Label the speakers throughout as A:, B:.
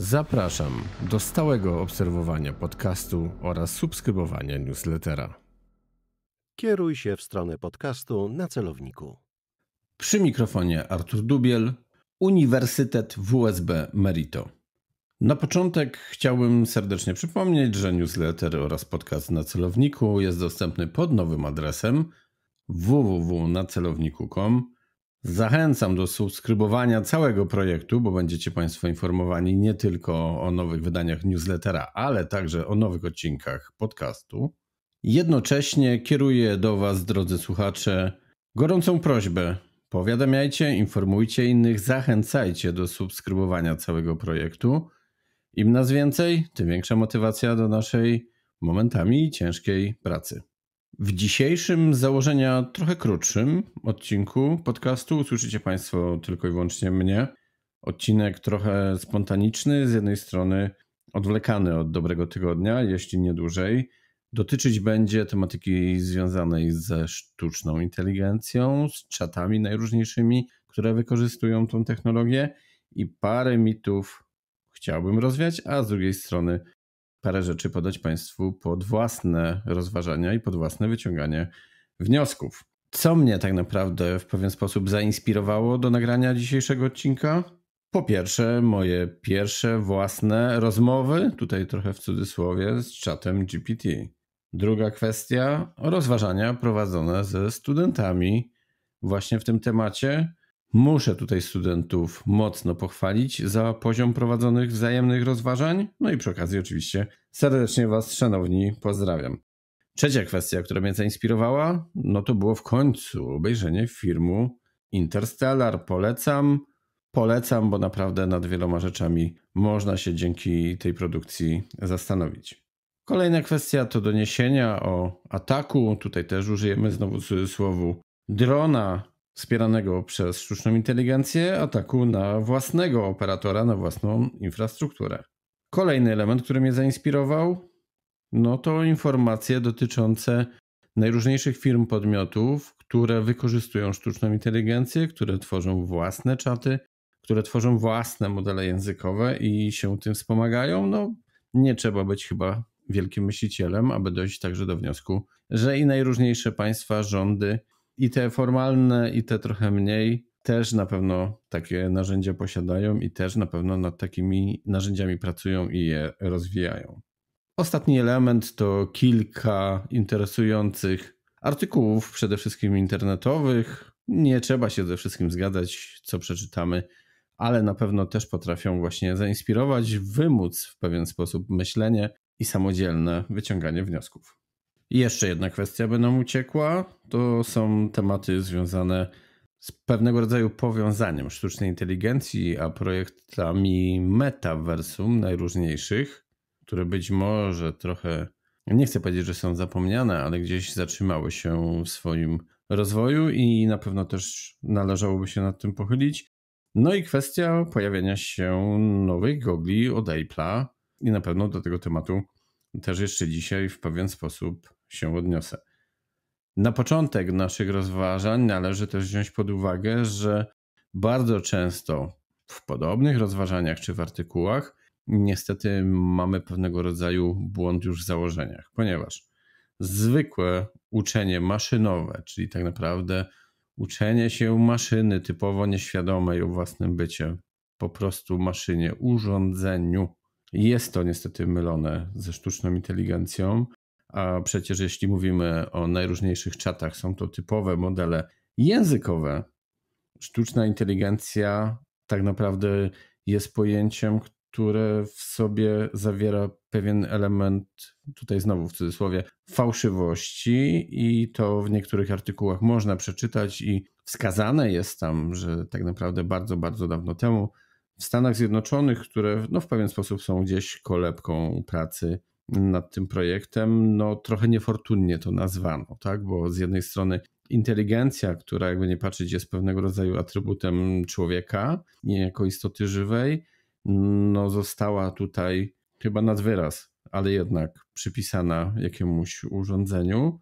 A: Zapraszam do stałego obserwowania podcastu oraz subskrybowania newslettera. Kieruj się w stronę podcastu na celowniku. Przy mikrofonie Artur Dubiel, Uniwersytet WSB Merito. Na początek chciałbym serdecznie przypomnieć, że newsletter oraz podcast na celowniku jest dostępny pod nowym adresem www.nacelowniku.com Zachęcam do subskrybowania całego projektu, bo będziecie Państwo informowani nie tylko o nowych wydaniach newslettera, ale także o nowych odcinkach podcastu. Jednocześnie kieruję do Was, drodzy słuchacze, gorącą prośbę. Powiadamiajcie, informujcie innych, zachęcajcie do subskrybowania całego projektu. Im nas więcej, tym większa motywacja do naszej momentami ciężkiej pracy. W dzisiejszym z założenia trochę krótszym odcinku podcastu usłyszycie Państwo tylko i wyłącznie mnie. Odcinek trochę spontaniczny, z jednej strony odwlekany od dobrego tygodnia, jeśli nie dłużej. Dotyczyć będzie tematyki związanej ze sztuczną inteligencją, z czatami najróżniejszymi, które wykorzystują tą technologię i parę mitów chciałbym rozwiać, a z drugiej strony parę rzeczy podać Państwu pod własne rozważania i pod własne wyciąganie wniosków. Co mnie tak naprawdę w pewien sposób zainspirowało do nagrania dzisiejszego odcinka? Po pierwsze, moje pierwsze własne rozmowy, tutaj trochę w cudzysłowie, z czatem GPT. Druga kwestia, rozważania prowadzone ze studentami właśnie w tym temacie. Muszę tutaj studentów mocno pochwalić za poziom prowadzonych wzajemnych rozważań. No i przy okazji, oczywiście, serdecznie Was, szanowni, pozdrawiam. Trzecia kwestia, która mnie zainspirowała, no to było w końcu obejrzenie filmu Interstellar. Polecam, polecam, bo naprawdę nad wieloma rzeczami można się dzięki tej produkcji zastanowić. Kolejna kwestia to doniesienia o ataku. Tutaj też użyjemy znowu słowu drona wspieranego przez sztuczną inteligencję ataku na własnego operatora, na własną infrastrukturę. Kolejny element, który mnie zainspirował, no to informacje dotyczące najróżniejszych firm, podmiotów, które wykorzystują sztuczną inteligencję, które tworzą własne czaty, które tworzą własne modele językowe i się tym wspomagają. No, nie trzeba być chyba wielkim myślicielem, aby dojść także do wniosku, że i najróżniejsze państwa, rządy, i te formalne, i te trochę mniej, też na pewno takie narzędzia posiadają i też na pewno nad takimi narzędziami pracują i je rozwijają. Ostatni element to kilka interesujących artykułów, przede wszystkim internetowych. Nie trzeba się ze wszystkim zgadzać, co przeczytamy, ale na pewno też potrafią właśnie zainspirować, wymóc w pewien sposób myślenie i samodzielne wyciąganie wniosków jeszcze jedna kwestia by nam uciekła. To są tematy związane z pewnego rodzaju powiązaniem sztucznej inteligencji, a projektami metaversum najróżniejszych, które być może trochę, nie chcę powiedzieć, że są zapomniane, ale gdzieś zatrzymały się w swoim rozwoju i na pewno też należałoby się nad tym pochylić. No i kwestia pojawienia się nowych gogli od Apple'a i na pewno do tego tematu też jeszcze dzisiaj w pewien sposób się odniosę. Na początek naszych rozważań należy też wziąć pod uwagę, że bardzo często w podobnych rozważaniach czy w artykułach niestety mamy pewnego rodzaju błąd już w założeniach, ponieważ zwykłe uczenie maszynowe, czyli tak naprawdę uczenie się maszyny typowo nieświadomej o własnym bycie, po prostu maszynie, urządzeniu, jest to niestety mylone ze sztuczną inteligencją a przecież jeśli mówimy o najróżniejszych czatach, są to typowe modele językowe. Sztuczna inteligencja tak naprawdę jest pojęciem, które w sobie zawiera pewien element, tutaj znowu w cudzysłowie, fałszywości, i to w niektórych artykułach można przeczytać, i wskazane jest tam, że tak naprawdę bardzo, bardzo dawno temu w Stanach Zjednoczonych, które no, w pewien sposób są gdzieś kolebką pracy nad tym projektem, no trochę niefortunnie to nazwano, tak? Bo z jednej strony inteligencja, która jakby nie patrzeć jest pewnego rodzaju atrybutem człowieka, nie jako istoty żywej, no została tutaj chyba nad wyraz, ale jednak przypisana jakiemuś urządzeniu.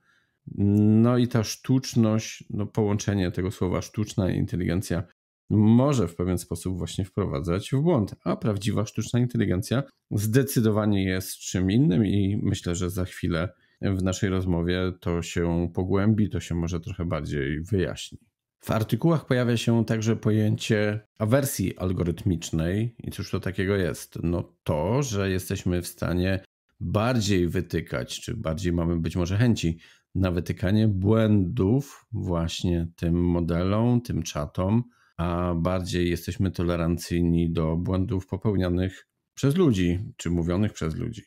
A: No i ta sztuczność, no połączenie tego słowa sztuczna i inteligencja może w pewien sposób właśnie wprowadzać w błąd, a prawdziwa sztuczna inteligencja zdecydowanie jest czym innym i myślę, że za chwilę w naszej rozmowie to się pogłębi, to się może trochę bardziej wyjaśni. W artykułach pojawia się także pojęcie awersji algorytmicznej. I cóż to takiego jest? No to, że jesteśmy w stanie bardziej wytykać, czy bardziej mamy być może chęci na wytykanie błędów właśnie tym modelom, tym czatom, a bardziej jesteśmy tolerancyjni do błędów popełnianych przez ludzi, czy mówionych przez ludzi.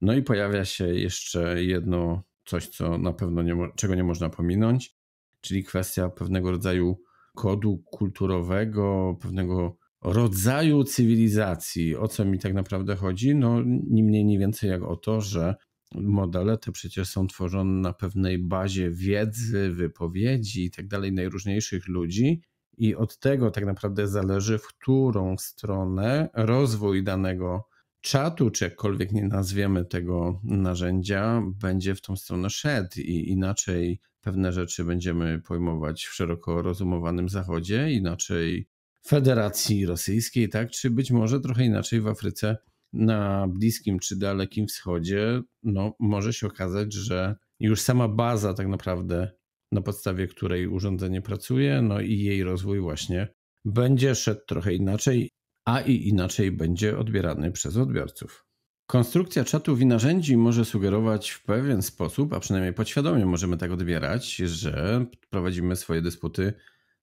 A: No i pojawia się jeszcze jedno coś, co na pewno nie, czego nie można pominąć, czyli kwestia pewnego rodzaju kodu kulturowego, pewnego rodzaju cywilizacji. O co mi tak naprawdę chodzi? No, ni mniej, ni więcej jak o to, że modele te przecież są tworzone na pewnej bazie wiedzy, wypowiedzi i tak dalej najróżniejszych ludzi, i od tego tak naprawdę zależy, w którą stronę rozwój danego czatu, czy jakkolwiek nie nazwiemy tego narzędzia, będzie w tą stronę szedł i inaczej pewne rzeczy będziemy pojmować w szeroko rozumowanym Zachodzie, inaczej Federacji Rosyjskiej, tak, czy być może trochę inaczej w Afryce, na Bliskim czy Dalekim Wschodzie, no może się okazać, że już sama baza tak naprawdę na podstawie której urządzenie pracuje, no i jej rozwój właśnie będzie szedł trochę inaczej, a i inaczej będzie odbierany przez odbiorców. Konstrukcja czatów i narzędzi może sugerować w pewien sposób, a przynajmniej podświadomie możemy tak odbierać, że prowadzimy swoje dysputy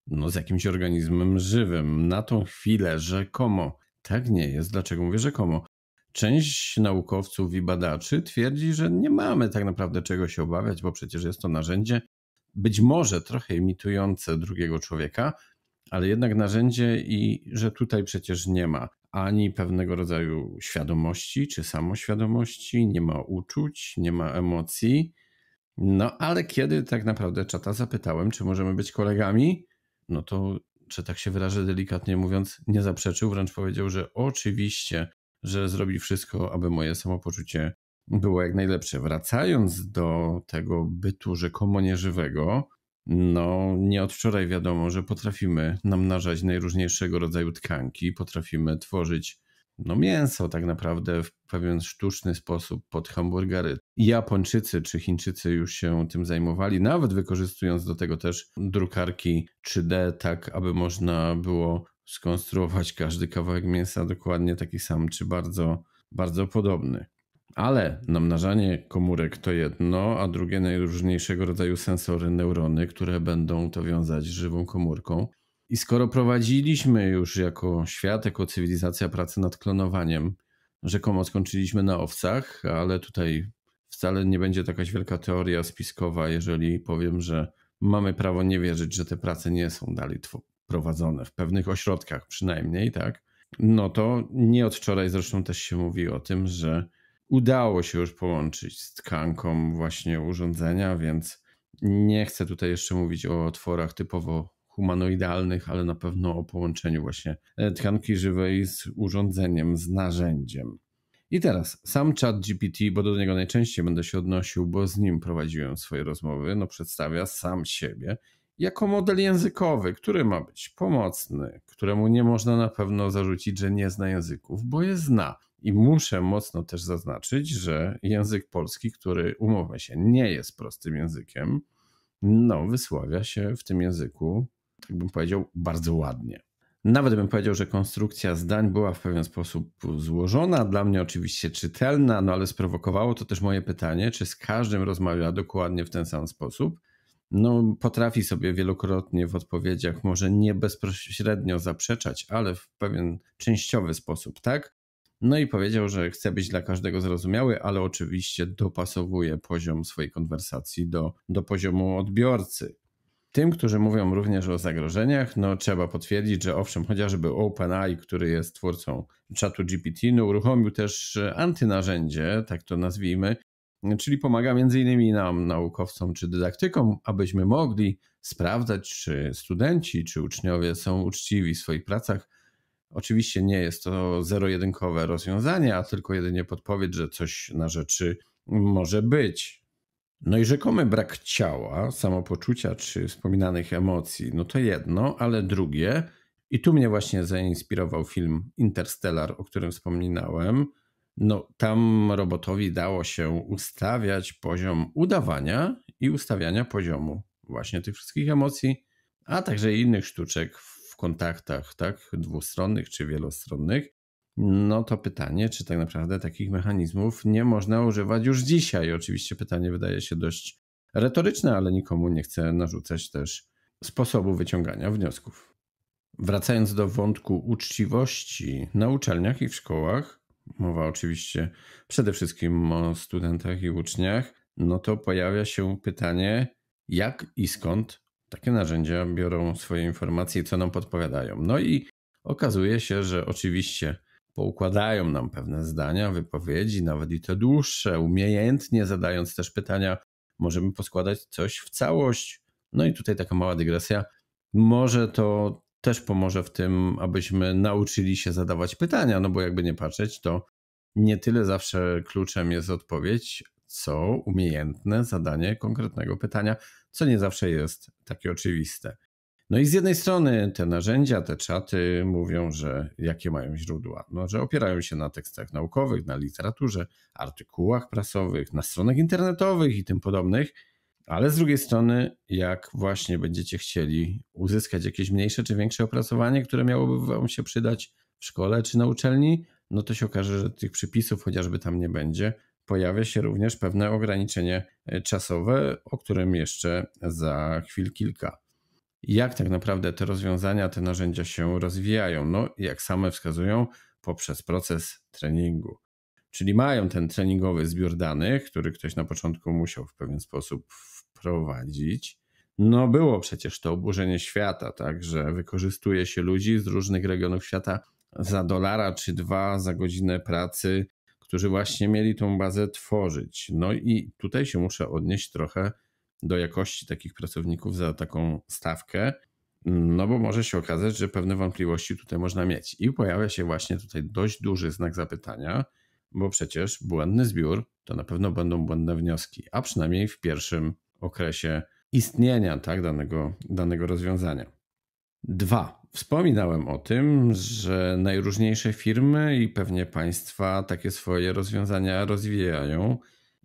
A: no, z jakimś organizmem żywym. Na tą chwilę rzekomo tak nie jest. Dlaczego mówię rzekomo? Część naukowców i badaczy twierdzi, że nie mamy tak naprawdę czego się obawiać, bo przecież jest to narzędzie, być może trochę imitujące drugiego człowieka, ale jednak narzędzie i że tutaj przecież nie ma ani pewnego rodzaju świadomości czy samoświadomości, nie ma uczuć, nie ma emocji. No ale kiedy tak naprawdę czata zapytałem, czy możemy być kolegami, no to, czy tak się wyrażę delikatnie mówiąc, nie zaprzeczył, wręcz powiedział, że oczywiście, że zrobi wszystko, aby moje samopoczucie było jak najlepsze. Wracając do tego bytu rzekomo nieżywego, no nie od wczoraj wiadomo, że potrafimy namnażać najróżniejszego rodzaju tkanki, potrafimy tworzyć no mięso tak naprawdę w pewien sztuczny sposób pod hamburgery. Japończycy czy Chińczycy już się tym zajmowali, nawet wykorzystując do tego też drukarki 3D, tak aby można było skonstruować każdy kawałek mięsa dokładnie taki sam czy bardzo, bardzo podobny. Ale namnażanie komórek to jedno, a drugie najróżniejszego rodzaju sensory neurony, które będą to wiązać z żywą komórką. I skoro prowadziliśmy już jako świat, jako cywilizacja pracę nad klonowaniem, rzekomo skończyliśmy na owcach, ale tutaj wcale nie będzie taka wielka teoria spiskowa, jeżeli powiem, że mamy prawo nie wierzyć, że te prace nie są dalej prowadzone, w pewnych ośrodkach przynajmniej, tak? No to nie od wczoraj zresztą też się mówi o tym, że udało się już połączyć z tkanką właśnie urządzenia, więc nie chcę tutaj jeszcze mówić o otworach typowo humanoidalnych, ale na pewno o połączeniu właśnie e, tkanki żywej z urządzeniem, z narzędziem. I teraz sam chat GPT, bo do niego najczęściej będę się odnosił, bo z nim prowadziłem swoje rozmowy, no przedstawia sam siebie jako model językowy, który ma być pomocny, któremu nie można na pewno zarzucić, że nie zna języków, bo je zna. I muszę mocno też zaznaczyć, że język polski, który umowę się, nie jest prostym językiem, no, wysławia się w tym języku, tak bym powiedział, bardzo ładnie. Nawet bym powiedział, że konstrukcja zdań była w pewien sposób złożona, dla mnie oczywiście czytelna, no ale sprowokowało to też moje pytanie, czy z każdym rozmawia dokładnie w ten sam sposób, no, potrafi sobie wielokrotnie w odpowiedziach, może nie bezpośrednio zaprzeczać, ale w pewien częściowy sposób, tak? No i powiedział, że chce być dla każdego zrozumiały, ale oczywiście dopasowuje poziom swojej konwersacji do, do poziomu odbiorcy. Tym, którzy mówią również o zagrożeniach, no trzeba potwierdzić, że owszem, chociażby OpenAI, który jest twórcą czatu GPT, no, uruchomił też antynarzędzie, tak to nazwijmy, czyli pomaga między innymi nam, naukowcom czy dydaktykom, abyśmy mogli sprawdzać, czy studenci, czy uczniowie są uczciwi w swoich pracach. Oczywiście nie jest to zero-jedynkowe rozwiązanie, a tylko jedynie podpowiedź, że coś na rzeczy może być. No i rzekomy brak ciała, samopoczucia czy wspominanych emocji, no to jedno, ale drugie, i tu mnie właśnie zainspirował film Interstellar, o którym wspominałem, no, tam robotowi dało się ustawiać poziom udawania i ustawiania poziomu właśnie tych wszystkich emocji, a także innych sztuczek w kontaktach, tak, dwustronnych czy wielostronnych. No to pytanie, czy tak naprawdę takich mechanizmów nie można używać już dzisiaj? Oczywiście pytanie wydaje się dość retoryczne, ale nikomu nie chcę narzucać też sposobu wyciągania wniosków. Wracając do wątku uczciwości na uczelniach i w szkołach, mowa oczywiście przede wszystkim o studentach i uczniach, no to pojawia się pytanie, jak i skąd takie narzędzia biorą swoje informacje, co nam podpowiadają. No i okazuje się, że oczywiście poukładają nam pewne zdania, wypowiedzi, nawet i te dłuższe, umiejętnie zadając też pytania, możemy poskładać coś w całość. No i tutaj taka mała dygresja. Może to też pomoże w tym, abyśmy nauczyli się zadawać pytania, no bo jakby nie patrzeć, to nie tyle zawsze kluczem jest odpowiedź, co umiejętne zadanie konkretnego pytania, co nie zawsze jest takie oczywiste. No i z jednej strony te narzędzia, te czaty mówią, że jakie mają źródła? No, że opierają się na tekstach naukowych, na literaturze, artykułach prasowych, na stronach internetowych i tym podobnych. Ale z drugiej strony, jak właśnie będziecie chcieli uzyskać jakieś mniejsze czy większe opracowanie, które miałoby Wam się przydać w szkole czy na uczelni, no to się okaże, że tych przypisów chociażby tam nie będzie. Pojawia się również pewne ograniczenie e, czasowe, o którym jeszcze za chwil kilka. Jak tak naprawdę te rozwiązania, te narzędzia się rozwijają? No, jak same wskazują, poprzez proces treningu. Czyli mają ten treningowy zbiór danych, który ktoś na początku musiał w pewien sposób wprowadzić. No było przecież to oburzenie świata, tak, że wykorzystuje się ludzi z różnych regionów świata za dolara czy dwa za godzinę pracy, którzy właśnie mieli tą bazę tworzyć. No i tutaj się muszę odnieść trochę do jakości takich pracowników za taką stawkę, no bo może się okazać, że pewne wątpliwości tutaj można mieć. I pojawia się właśnie tutaj dość duży znak zapytania, bo przecież błędny zbiór to na pewno będą błędne wnioski, a przynajmniej w pierwszym okresie istnienia tak, danego, danego rozwiązania. Dwa. Wspominałem o tym, że najróżniejsze firmy i pewnie państwa takie swoje rozwiązania rozwijają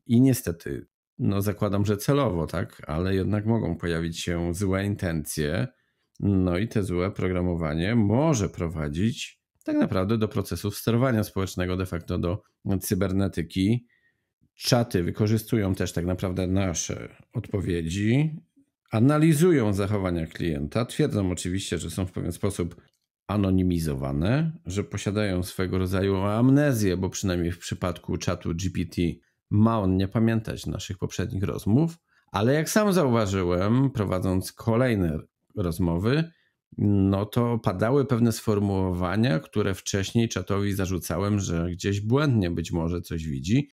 A: i niestety, no zakładam, że celowo, tak, ale jednak mogą pojawić się złe intencje. No i te złe programowanie może prowadzić tak naprawdę do procesów sterowania społecznego, de facto do cybernetyki, Czaty wykorzystują też tak naprawdę nasze odpowiedzi, analizują zachowania klienta, twierdzą oczywiście, że są w pewien sposób anonimizowane, że posiadają swego rodzaju amnezję, bo przynajmniej w przypadku czatu GPT ma on nie pamiętać naszych poprzednich rozmów, ale jak sam zauważyłem, prowadząc kolejne rozmowy, no to padały pewne sformułowania, które wcześniej czatowi zarzucałem, że gdzieś błędnie być może coś widzi,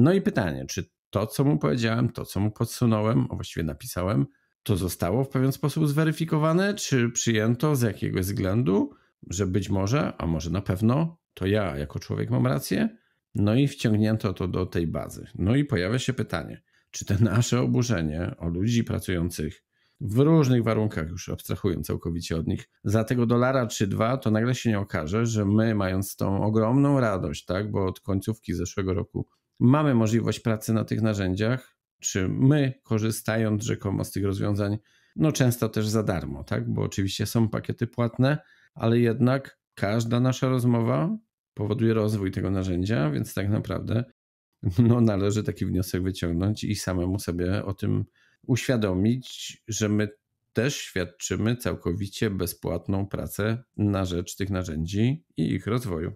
A: no i pytanie, czy to, co mu powiedziałem, to, co mu podsunąłem, a właściwie napisałem, to zostało w pewien sposób zweryfikowane, czy przyjęto z jakiegoś względu, że być może, a może na pewno, to ja jako człowiek mam rację, no i wciągnięto to do tej bazy. No i pojawia się pytanie, czy te nasze oburzenie o ludzi pracujących w różnych warunkach, już abstrahując całkowicie od nich, za tego dolara czy dwa, to nagle się nie okaże, że my, mając tą ogromną radość, tak, bo od końcówki zeszłego roku mamy możliwość pracy na tych narzędziach, czy my, korzystając rzekomo z tych rozwiązań, no często też za darmo, tak? Bo oczywiście są pakiety płatne, ale jednak każda nasza rozmowa powoduje rozwój tego narzędzia, więc tak naprawdę no, należy taki wniosek wyciągnąć i samemu sobie o tym uświadomić, że my też świadczymy całkowicie bezpłatną pracę na rzecz tych narzędzi i ich rozwoju.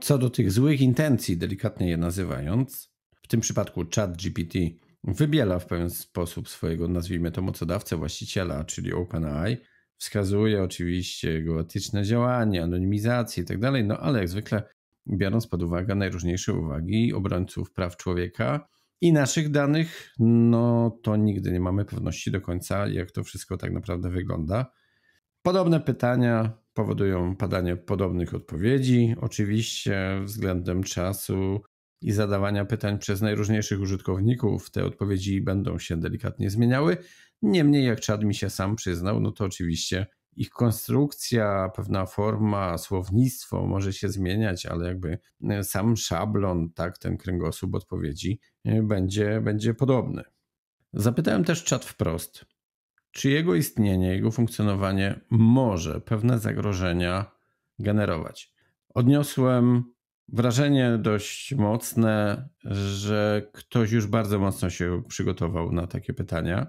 A: Co do tych złych intencji, delikatnie je nazywając, w tym przypadku Chat GPT wybiela w pewien sposób swojego, nazwijmy to, mocodawcę, właściciela, czyli OpenAI, wskazuje oczywiście jego etyczne działanie, anonimizację itd., tak no ale jak zwykle biorąc pod uwagę najróżniejsze uwagi obrońców praw człowieka i naszych danych, no to nigdy nie mamy pewności do końca, jak to wszystko tak naprawdę wygląda. Podobne pytania powodują padanie podobnych odpowiedzi, oczywiście względem czasu i zadawania pytań przez najróżniejszych użytkowników. Te odpowiedzi będą się delikatnie zmieniały. Niemniej, jak Chad mi się sam przyznał, no to oczywiście ich konstrukcja, pewna forma, słownictwo może się zmieniać, ale jakby e, sam szablon, tak, ten kręgosłup odpowiedzi e, będzie, będzie podobny. Zapytałem też czad wprost, czy jego istnienie, jego funkcjonowanie może pewne zagrożenia generować. Odniosłem wrażenie dość mocne, że ktoś już bardzo mocno się przygotował na takie pytania,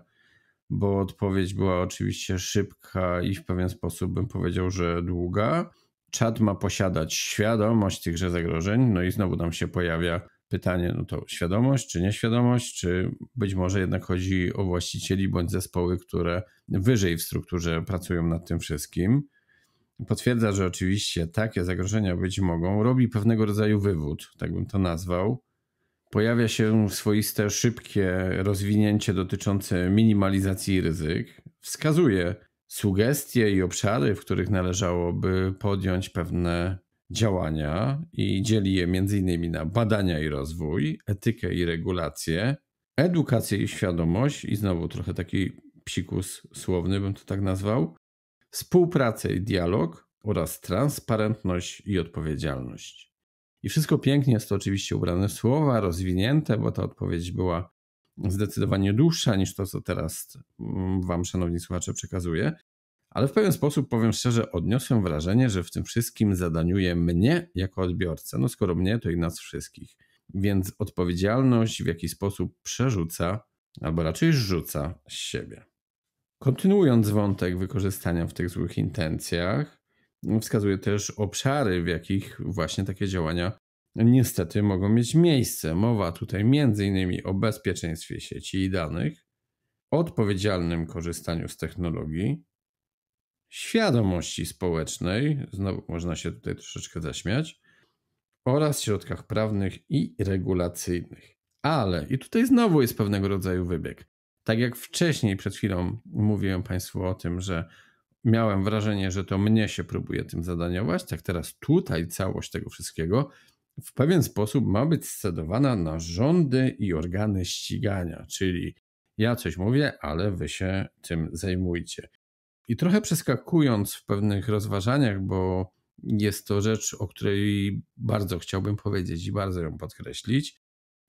A: bo odpowiedź była oczywiście szybka i w pewien sposób bym powiedział, że długa. Czad ma posiadać świadomość tychże zagrożeń, no i znowu nam się pojawia Pytanie, no to świadomość czy nieświadomość, czy być może jednak chodzi o właścicieli bądź zespoły, które wyżej w strukturze pracują nad tym wszystkim. Potwierdza, że oczywiście takie zagrożenia być mogą, robi pewnego rodzaju wywód, tak bym to nazwał. Pojawia się swoiste szybkie rozwinięcie dotyczące minimalizacji ryzyk. Wskazuje sugestie i obszary, w których należałoby podjąć pewne działania i dzieli je m.in. na badania i rozwój, etykę i regulację, edukację i świadomość, i znowu trochę taki psikus słowny bym to tak nazwał, współpracę i dialog oraz transparentność i odpowiedzialność. I wszystko pięknie jest to oczywiście ubrane w słowa, rozwinięte, bo ta odpowiedź była zdecydowanie dłuższa niż to, co teraz mm, Wam, szanowni słuchacze, przekazuję ale w pewien sposób, powiem szczerze, odniosłem wrażenie, że w tym wszystkim zadaniuje mnie jako odbiorcę. No skoro mnie, to i nas wszystkich. Więc odpowiedzialność w jakiś sposób przerzuca, albo raczej rzuca z siebie. Kontynuując wątek wykorzystania w tych złych intencjach, wskazuje też obszary, w jakich właśnie takie działania niestety mogą mieć miejsce. Mowa tutaj m.in. o bezpieczeństwie sieci i danych, odpowiedzialnym korzystaniu z technologii, świadomości społecznej, znowu można się tutaj troszeczkę zaśmiać, oraz środkach prawnych i regulacyjnych. Ale i tutaj znowu jest pewnego rodzaju wybieg. Tak jak wcześniej, przed chwilą mówiłem Państwu o tym, że miałem wrażenie, że to mnie się próbuje tym zadaniować, tak teraz tutaj całość tego wszystkiego w pewien sposób ma być scedowana na rządy i organy ścigania, czyli ja coś mówię, ale wy się tym zajmujcie. I trochę przeskakując w pewnych rozważaniach, bo jest to rzecz, o której bardzo chciałbym powiedzieć i bardzo ją podkreślić,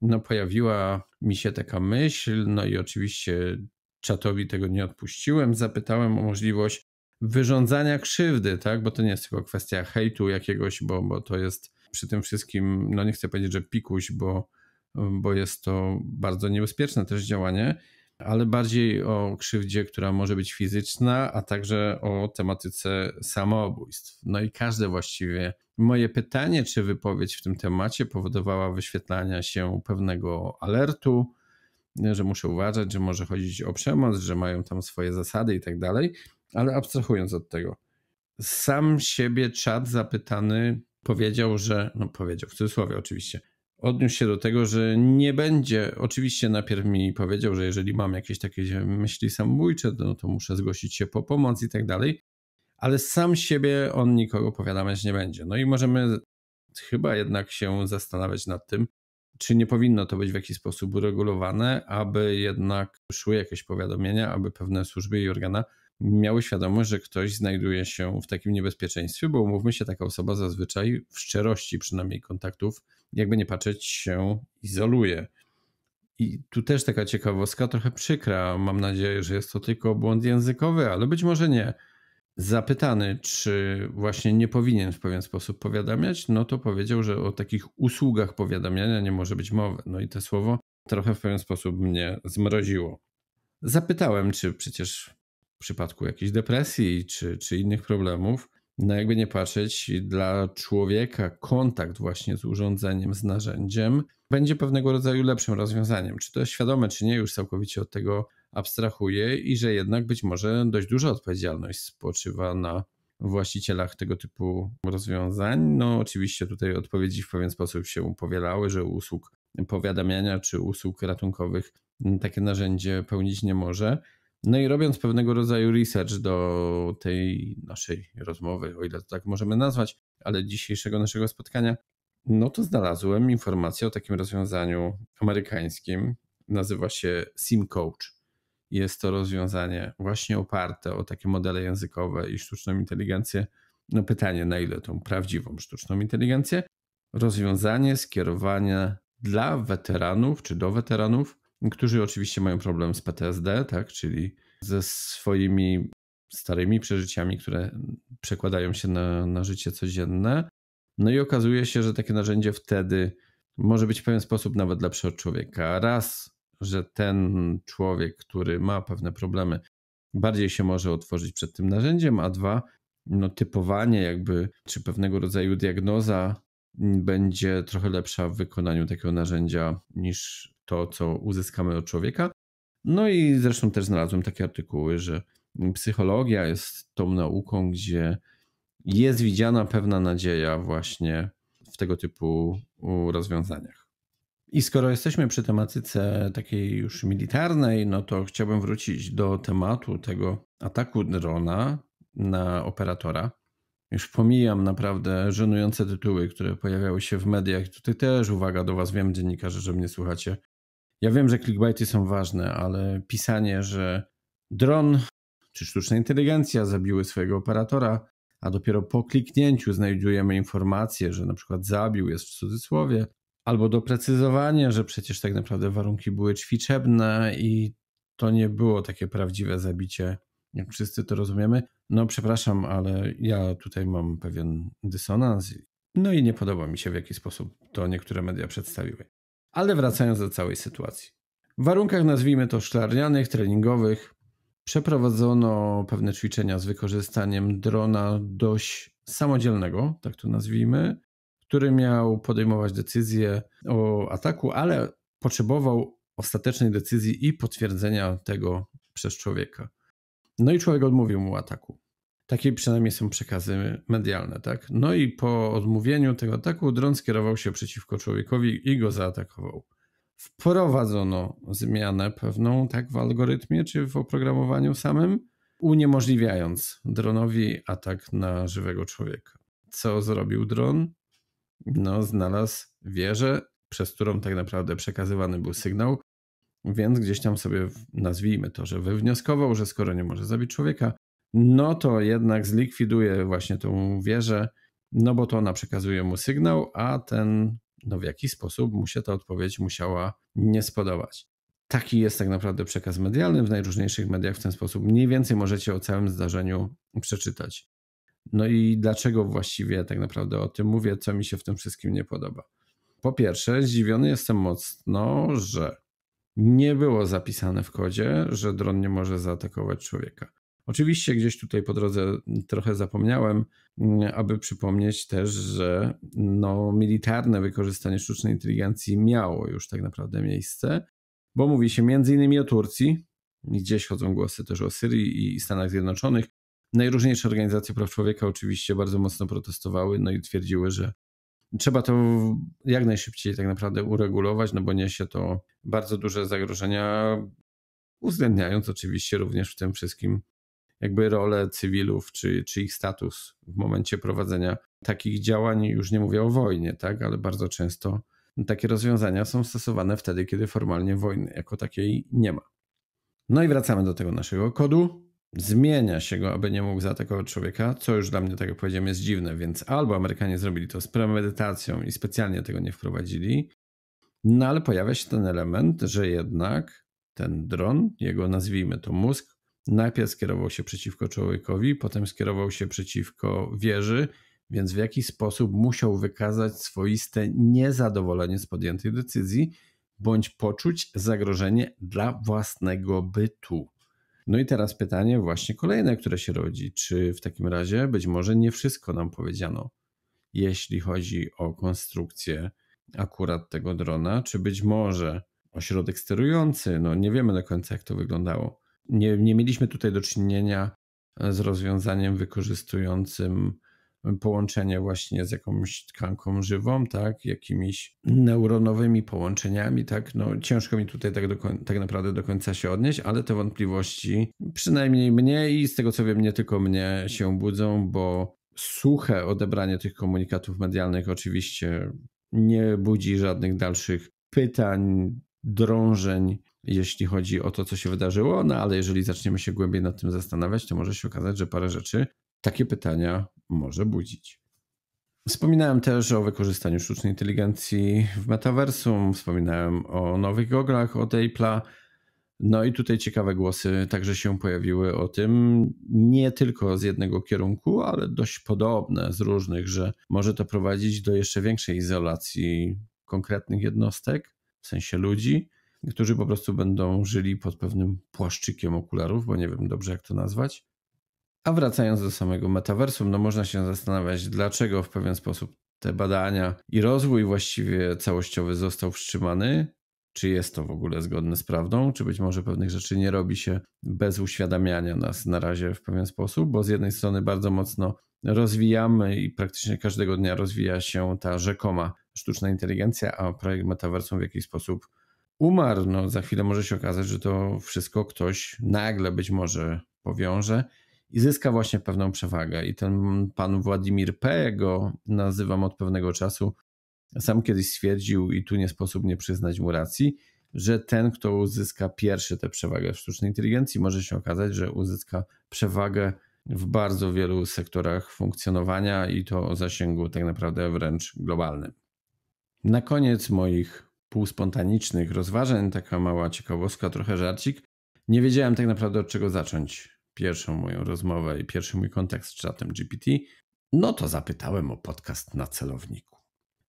A: no pojawiła mi się taka myśl, no i oczywiście czatowi tego nie odpuściłem, zapytałem o możliwość wyrządzania krzywdy, tak, bo to nie jest tylko kwestia hejtu jakiegoś, bo, bo to jest przy tym wszystkim, no nie chcę powiedzieć, że pikuś, bo, bo jest to bardzo niebezpieczne też działanie, ale bardziej o krzywdzie, która może być fizyczna, a także o tematyce samobójstw. No i każde właściwie moje pytanie czy wypowiedź w tym temacie powodowała wyświetlania się pewnego alertu, że muszę uważać, że może chodzić o przemoc, że mają tam swoje zasady i tak dalej, ale abstrahując od tego, sam siebie czat zapytany powiedział, że, no powiedział w cudzysłowie oczywiście, odniósł się do tego, że nie będzie, oczywiście najpierw mi powiedział, że jeżeli mam jakieś takie myśli samobójcze, no to muszę zgłosić się po pomoc i tak dalej, ale sam siebie on nikogo powiadamiać nie będzie. No i możemy chyba jednak się zastanawiać nad tym, czy nie powinno to być w jakiś sposób uregulowane, aby jednak szły jakieś powiadomienia, aby pewne służby i organa miały świadomość, że ktoś znajduje się w takim niebezpieczeństwie, bo umówmy się, taka osoba zazwyczaj w szczerości przynajmniej kontaktów, jakby nie patrzeć, się izoluje. I tu też taka ciekawostka, trochę przykra. Mam nadzieję, że jest to tylko błąd językowy, ale być może nie. Zapytany, czy właśnie nie powinien w pewien sposób powiadamiać, no to powiedział, że o takich usługach powiadamiania nie może być mowy. No i to słowo trochę w pewien sposób mnie zmroziło. Zapytałem, czy przecież przypadku jakiejś depresji czy, czy innych problemów, no jakby nie patrzeć, dla człowieka kontakt właśnie z urządzeniem, z narzędziem będzie pewnego rodzaju lepszym rozwiązaniem. Czy to jest świadome, czy nie, już całkowicie od tego abstrahuję i że jednak być może dość duża odpowiedzialność spoczywa na właścicielach tego typu rozwiązań. No oczywiście tutaj odpowiedzi w pewien sposób się powielały, że usług powiadamiania czy usług ratunkowych takie narzędzie pełnić nie może. No i robiąc pewnego rodzaju research do tej naszej rozmowy, o ile to tak możemy nazwać, ale dzisiejszego naszego spotkania, no to znalazłem informację o takim rozwiązaniu amerykańskim. Nazywa się SimCoach. Jest to rozwiązanie właśnie oparte o takie modele językowe i sztuczną inteligencję. No pytanie, na ile tą prawdziwą sztuczną inteligencję? Rozwiązanie skierowane dla weteranów czy do weteranów którzy oczywiście mają problem z PTSD, tak, czyli ze swoimi starymi przeżyciami, które przekładają się na, na życie codzienne. No i okazuje się, że takie narzędzie wtedy może być w pewien sposób nawet lepsze od człowieka. Raz, że ten człowiek, który ma pewne problemy, bardziej się może otworzyć przed tym narzędziem, a dwa, no, typowanie jakby, czy pewnego rodzaju diagnoza mm, będzie trochę lepsza w wykonaniu takiego narzędzia niż to, co uzyskamy od człowieka. No i zresztą też znalazłem takie artykuły, że psychologia jest tą nauką, gdzie jest widziana pewna nadzieja właśnie w tego typu rozwiązaniach. I skoro jesteśmy przy tematyce takiej już militarnej, no to chciałbym wrócić do tematu tego ataku drona na operatora. Już pomijam naprawdę żenujące tytuły, które pojawiały się w mediach. Tutaj też uwaga do Was, wiem dziennikarze, że mnie słuchacie. Ja wiem, że clickbaity są ważne, ale pisanie, że dron czy sztuczna inteligencja zabiły swojego operatora, a dopiero po kliknięciu znajdujemy informację, że na przykład zabił jest w cudzysłowie, albo doprecyzowanie, że przecież tak naprawdę warunki były ćwiczebne i to nie było takie prawdziwe zabicie, jak wszyscy to rozumiemy. No, przepraszam, ale ja tutaj mam pewien dysonans. No i nie podoba mi się, w jaki sposób to niektóre media przedstawiły. Ale wracając do całej sytuacji. W warunkach nazwijmy to szklarnianych, treningowych, przeprowadzono pewne ćwiczenia z wykorzystaniem drona dość samodzielnego, tak to nazwijmy, który miał podejmować decyzję o ataku, ale potrzebował ostatecznej decyzji i potwierdzenia tego przez człowieka. No i człowiek odmówił mu ataku. Takie przynajmniej są przekazy medialne, tak? No i po odmówieniu tego ataku dron skierował się przeciwko człowiekowi i go zaatakował. Wprowadzono zmianę pewną, tak, w algorytmie czy w oprogramowaniu samym, uniemożliwiając dronowi atak na żywego człowieka. Co zrobił dron? No, znalazł wieżę, przez którą tak naprawdę przekazywany był sygnał, więc gdzieś tam sobie nazwijmy to, że wywnioskował, że skoro nie może zabić człowieka, no to jednak zlikwiduje właśnie tą wieżę, no bo to ona przekazuje mu sygnał, a ten, no w jakiś sposób mu się ta odpowiedź musiała nie spodobać. Taki jest tak naprawdę przekaz medialny w najróżniejszych mediach w ten sposób. Mniej więcej możecie o całym zdarzeniu przeczytać. No i dlaczego właściwie tak naprawdę o tym mówię, co mi się w tym wszystkim nie podoba? Po pierwsze, zdziwiony jestem mocno, że nie było zapisane w kodzie, że dron nie może zaatakować człowieka. Oczywiście gdzieś tutaj po drodze trochę zapomniałem, mm, aby przypomnieć też, że no, militarne wykorzystanie sztucznej inteligencji miało już tak naprawdę miejsce, bo mówi się m.in. o Turcji, gdzieś chodzą głosy też o Syrii i Stanach Zjednoczonych. Najróżniejsze organizacje praw człowieka oczywiście bardzo mocno protestowały, no i twierdziły, że trzeba to jak najszybciej tak naprawdę uregulować, no bo niesie to bardzo duże zagrożenia, uwzględniając oczywiście również w tym wszystkim jakby rolę cywilów czy, czy ich status w momencie prowadzenia takich działań. Już nie mówię o wojnie, tak, ale bardzo często takie rozwiązania są stosowane wtedy, kiedy formalnie wojny jako takiej nie ma. No i wracamy do tego naszego kodu. Zmienia się go, aby nie mógł zaatakować człowieka, co już dla mnie, tak jak powiedziałem, jest dziwne, więc albo Amerykanie zrobili to z premedytacją i specjalnie tego nie wprowadzili, no ale pojawia się ten element, że jednak ten dron, jego nazwijmy to mózg, Najpierw skierował się przeciwko człowiekowi, potem skierował się przeciwko wieży, więc w jakiś sposób musiał wykazać swoiste niezadowolenie z podjętej decyzji, bądź poczuć zagrożenie dla własnego bytu. No i teraz pytanie, właśnie kolejne, które się rodzi: czy w takim razie być może nie wszystko nam powiedziano, jeśli chodzi o konstrukcję akurat tego drona, czy być może ośrodek sterujący, no nie wiemy do końca, jak to wyglądało. Nie, nie mieliśmy tutaj do czynienia e, z rozwiązaniem wykorzystującym połączenie właśnie z jakąś tkanką żywą, tak, jakimiś neuronowymi połączeniami, tak, no ciężko mi tutaj tak, do, tak naprawdę do końca się odnieść, ale te wątpliwości przynajmniej mnie i z tego co wiem nie tylko mnie się budzą, bo suche odebranie tych komunikatów medialnych oczywiście nie budzi żadnych dalszych pytań, drążeń jeśli chodzi o to, co się wydarzyło, no ale jeżeli zaczniemy się głębiej nad tym zastanawiać, to może się okazać, że parę rzeczy takie pytania może budzić. Wspominałem też o wykorzystaniu sztucznej inteligencji w metaversum, wspominałem o nowych goglach od Apple'a. No i tutaj ciekawe głosy także się pojawiły o tym, nie tylko z jednego kierunku, ale dość podobne z różnych, że może to prowadzić do jeszcze większej izolacji konkretnych jednostek, w sensie ludzi, którzy po prostu będą żyli pod pewnym płaszczykiem okularów, bo nie wiem dobrze jak to nazwać. A wracając do samego metaversum, no można się zastanawiać, dlaczego w pewien sposób te badania i rozwój właściwie całościowy został wstrzymany. Czy jest to w ogóle zgodne z prawdą? Czy być może pewnych rzeczy nie robi się bez uświadamiania nas na razie w pewien sposób? Bo z jednej strony bardzo mocno rozwijamy i praktycznie każdego dnia rozwija się ta rzekoma sztuczna inteligencja, a projekt metaversum w jakiś sposób umarł. No, za chwilę może się okazać, że to wszystko ktoś nagle być może powiąże i zyska właśnie pewną przewagę. I ten pan Władimir P., go nazywam od pewnego czasu, sam kiedyś stwierdził, i tu nie sposób nie przyznać mu racji, że ten, kto uzyska pierwszy tę przewagę w sztucznej inteligencji, może się okazać, że uzyska przewagę w bardzo wielu sektorach funkcjonowania i to o zasięgu tak naprawdę wręcz globalnym. Na koniec moich półspontanicznych rozważań, taka mała ciekawostka, trochę żarcik. Nie wiedziałem tak naprawdę od czego zacząć pierwszą moją rozmowę i pierwszy mój kontakt z czatem GPT. No to zapytałem o podcast na celowniku.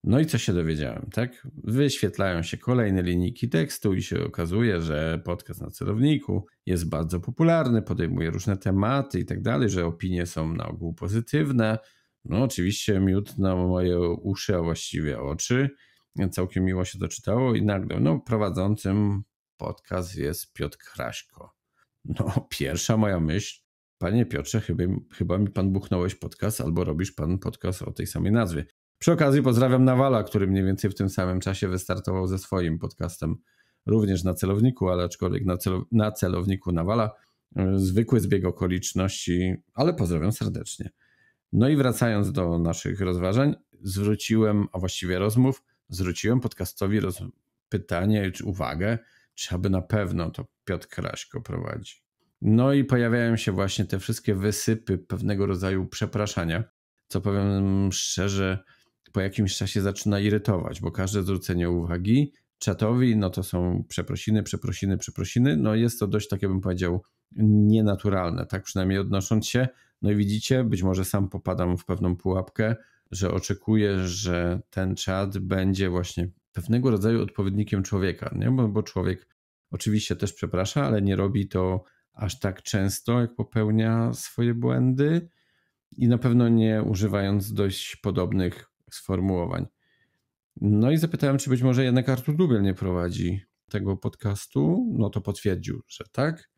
A: No i co się dowiedziałem, tak? Wyświetlają się kolejne linijki tekstu i się okazuje, że podcast na celowniku jest bardzo popularny, podejmuje różne tematy i tak dalej, że opinie są na ogół pozytywne. No oczywiście miód na moje uszy, a właściwie oczy całkiem miło się to czytało i nagle, no prowadzącym podcast jest Piotr Kraśko. No pierwsza moja myśl, panie Piotrze, chyba, chyba mi pan buchnąłeś podcast albo robisz pan podcast o tej samej nazwie. Przy okazji pozdrawiam Nawala, który mniej więcej w tym samym czasie wystartował ze swoim podcastem również na celowniku, ale aczkolwiek na, na celowniku Nawala. Zwykły zbieg okoliczności, ale pozdrawiam serdecznie. No i wracając do naszych rozważań, zwróciłem, a właściwie rozmów, zwróciłem podcastowi roz... pytanie czy uwagę, czy aby na pewno to Piotr Kraśko prowadzi. No i pojawiają się właśnie te wszystkie wysypy pewnego rodzaju przepraszania, co powiem szczerze, po jakimś czasie zaczyna irytować, bo każde zwrócenie uwagi czatowi, no to są przeprosiny, przeprosiny, przeprosiny. No jest to dość, tak jakbym powiedział, nienaturalne, tak przynajmniej odnosząc się. No i widzicie, być może sam popadam w pewną pułapkę, że oczekujesz, że ten czat będzie właśnie pewnego rodzaju odpowiednikiem człowieka, nie? Bo, bo człowiek oczywiście też przeprasza, ale nie robi to aż tak często, jak popełnia swoje błędy i na pewno nie używając dość podobnych sformułowań. No i zapytałem, czy być może jednak Artur Dubiel nie prowadzi tego podcastu. No to potwierdził, że tak.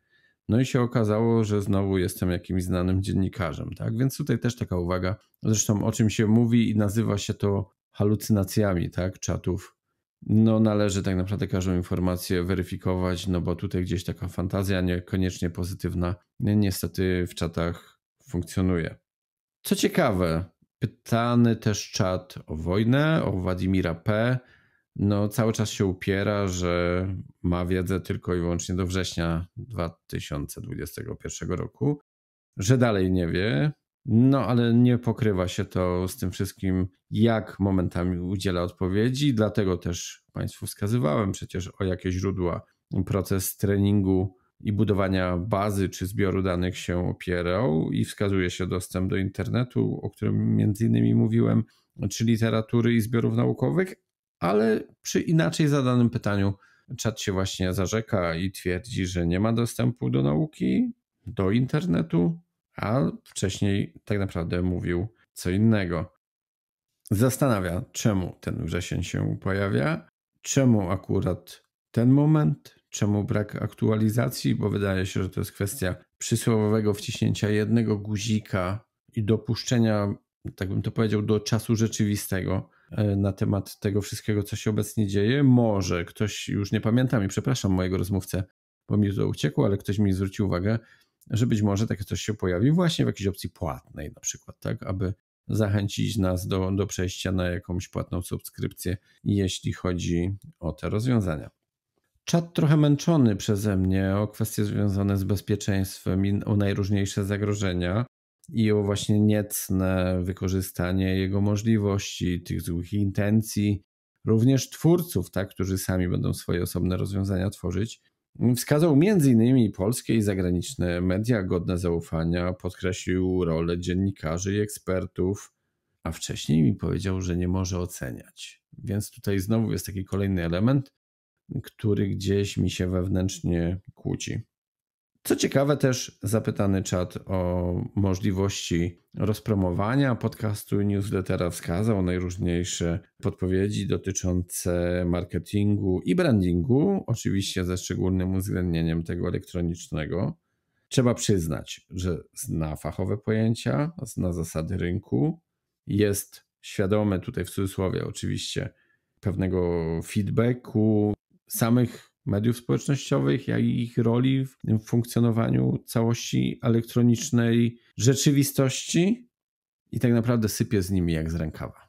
A: No i się okazało, że znowu jestem jakimś znanym dziennikarzem, tak? Więc tutaj też taka uwaga, zresztą o czym się mówi i nazywa się to halucynacjami, tak? Czatów. No należy tak naprawdę każdą informację weryfikować, no bo tutaj gdzieś taka fantazja niekoniecznie pozytywna niestety w czatach funkcjonuje. Co ciekawe, pytany też czat o wojnę, o Władimira P., no, cały czas się upiera, że ma wiedzę tylko i wyłącznie do września 2021 roku, że dalej nie wie, no ale nie pokrywa się to z tym wszystkim, jak momentami udziela odpowiedzi, dlatego też Państwu wskazywałem przecież o jakie źródła proces treningu i budowania bazy czy zbioru danych się opierał i wskazuje się dostęp do internetu, o którym między innymi mówiłem, czy literatury i zbiorów naukowych, ale przy inaczej zadanym pytaniu czat się właśnie zarzeka i twierdzi, że nie ma dostępu do nauki, do internetu, a wcześniej tak naprawdę mówił co innego. Zastanawia, czemu ten wrzesień się pojawia, czemu akurat ten moment, czemu brak aktualizacji, bo wydaje się, że to jest kwestia przysłowowego wciśnięcia jednego guzika i dopuszczenia, tak bym to powiedział, do czasu rzeczywistego, E, na temat tego wszystkiego, co się obecnie dzieje. Może ktoś, już nie pamiętam i przepraszam mojego rozmówcę, bo mi to uciekło, ale ktoś mi zwrócił uwagę, że być może takie coś się pojawi właśnie w jakiejś opcji płatnej na przykład, tak, aby zachęcić nas do, do przejścia na jakąś płatną subskrypcję, jeśli chodzi o te rozwiązania. Czat trochę męczony przeze mnie o kwestie związane z bezpieczeństwem i o najróżniejsze zagrożenia i o właśnie niecne wykorzystanie jego możliwości, tych złych intencji, również twórców, tak, którzy sami będą swoje osobne rozwiązania tworzyć. Wskazał m.in. polskie i zagraniczne media godne zaufania, podkreślił rolę dziennikarzy i ekspertów, a wcześniej mi powiedział, że nie może oceniać. Więc tutaj znowu jest taki kolejny element, który gdzieś mi się wewnętrznie kłóci. Co ciekawe, też zapytany czat o możliwości rozpromowania podcastu i newslettera wskazał najróżniejsze podpowiedzi dotyczące marketingu i brandingu, oczywiście ze szczególnym uwzględnieniem tego elektronicznego. Trzeba przyznać, że zna fachowe pojęcia, zna zasady rynku, jest świadomy, tutaj w cudzysłowie oczywiście, pewnego feedbacku, samych mediów społecznościowych, jak i ich roli w funkcjonowaniu całości elektronicznej rzeczywistości i tak naprawdę sypie z nimi jak z rękawa.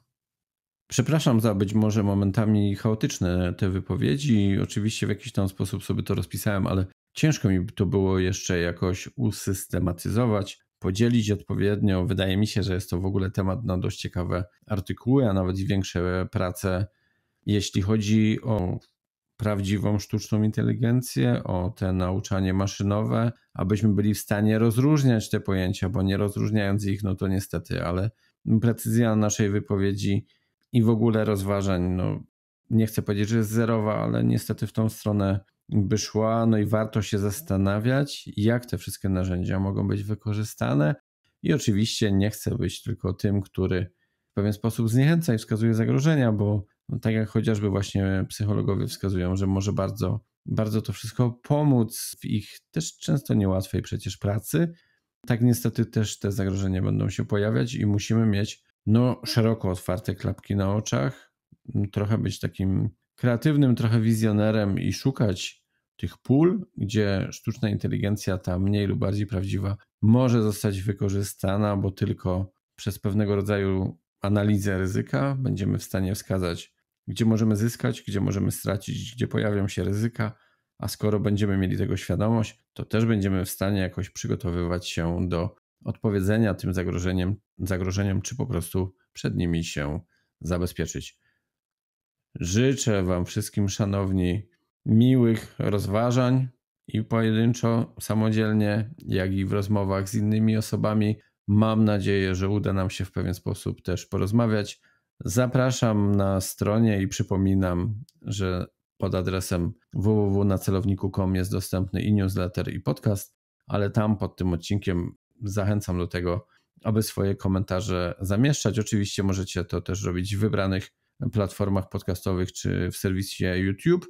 A: Przepraszam za być może momentami chaotyczne te wypowiedzi. Oczywiście w jakiś tam sposób sobie to rozpisałem, ale ciężko mi to było jeszcze jakoś usystematyzować, podzielić odpowiednio. Wydaje mi się, że jest to w ogóle temat na dość ciekawe artykuły, a nawet i większe prace, jeśli chodzi o prawdziwą sztuczną inteligencję, o te nauczanie maszynowe, abyśmy byli w stanie rozróżniać te pojęcia, bo nie rozróżniając ich, no to niestety, ale precyzja naszej wypowiedzi i w ogóle rozważań, no nie chcę powiedzieć, że jest zerowa, ale niestety w tą stronę by szła, no i warto się zastanawiać, jak te wszystkie narzędzia mogą być wykorzystane. I oczywiście nie chcę być tylko tym, który w pewien sposób zniechęca i wskazuje zagrożenia, bo tak jak chociażby właśnie psychologowie wskazują, że może bardzo, bardzo to wszystko pomóc w ich też często niełatwej przecież pracy. Tak niestety też te zagrożenia będą się pojawiać i musimy mieć no, szeroko otwarte klapki na oczach, trochę być takim kreatywnym, trochę wizjonerem i szukać tych pól, gdzie sztuczna inteligencja, ta mniej lub bardziej prawdziwa, może zostać wykorzystana, bo tylko przez pewnego rodzaju analizę ryzyka będziemy w stanie wskazać gdzie możemy zyskać, gdzie możemy stracić, gdzie pojawią się ryzyka, a skoro będziemy mieli tego świadomość, to też będziemy w stanie jakoś przygotowywać się do odpowiedzenia tym zagrożeniem, zagrożeniem, czy po prostu przed nimi się zabezpieczyć. Życzę Wam wszystkim, szanowni, miłych rozważań i pojedynczo, samodzielnie, jak i w rozmowach z innymi osobami. Mam nadzieję, że uda nam się w pewien sposób też porozmawiać Zapraszam na stronie i przypominam, że pod adresem www.nacelowniku.com jest dostępny i newsletter, i podcast, ale tam pod tym odcinkiem zachęcam do tego, aby swoje komentarze zamieszczać. Oczywiście możecie to też robić w wybranych platformach podcastowych czy w serwisie YouTube,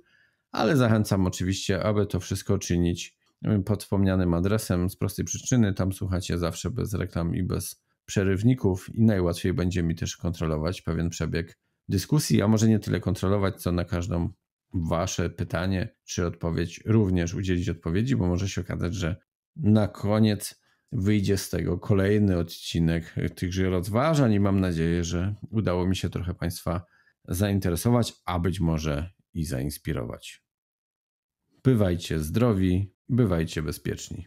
A: ale zachęcam oczywiście, aby to wszystko czynić pod wspomnianym adresem z prostej przyczyny. Tam słuchacie zawsze bez reklam i bez przerywników i najłatwiej będzie mi też kontrolować pewien przebieg dyskusji, a może nie tyle kontrolować, co na każdą wasze pytanie czy odpowiedź również udzielić odpowiedzi, bo może się okazać, że na koniec wyjdzie z tego kolejny odcinek tychże rozważań i mam nadzieję, że udało mi się trochę Państwa zainteresować, a być może i zainspirować. Bywajcie zdrowi, bywajcie bezpieczni